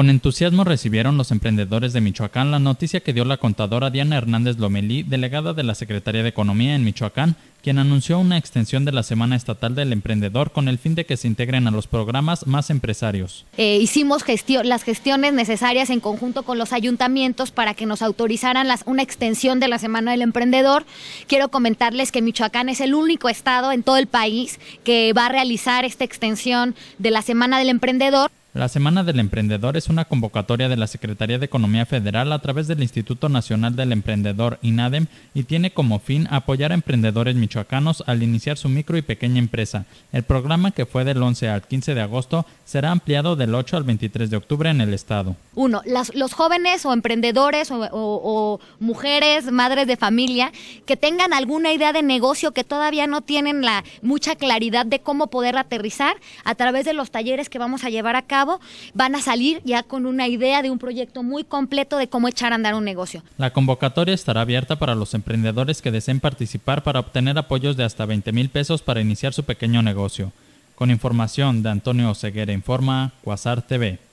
Con entusiasmo recibieron los emprendedores de Michoacán la noticia que dio la contadora Diana Hernández Lomelí, delegada de la Secretaría de Economía en Michoacán, quien anunció una extensión de la Semana Estatal del Emprendedor con el fin de que se integren a los programas más empresarios. Eh, hicimos las gestiones necesarias en conjunto con los ayuntamientos para que nos autorizaran una extensión de la Semana del Emprendedor. Quiero comentarles que Michoacán es el único estado en todo el país que va a realizar esta extensión de la Semana del Emprendedor. La Semana del Emprendedor es una convocatoria de la Secretaría de Economía Federal a través del Instituto Nacional del Emprendedor INADEM y tiene como fin apoyar a emprendedores michoacanos al iniciar su micro y pequeña empresa. El programa que fue del 11 al 15 de agosto será ampliado del 8 al 23 de octubre en el estado. Uno, los jóvenes o emprendedores o, mujeres, madres de familia que tengan alguna idea de negocio que todavía no tienen la mucha claridad de cómo poder aterrizar a través de los talleres que vamos a llevar a van a salir ya con una idea de un proyecto muy completo de cómo echar a andar un negocio. La convocatoria estará abierta para los emprendedores que deseen participar para obtener apoyos de hasta 20 mil pesos para iniciar su pequeño negocio. Con información de Antonio Ceguera Informa, Quasar TV.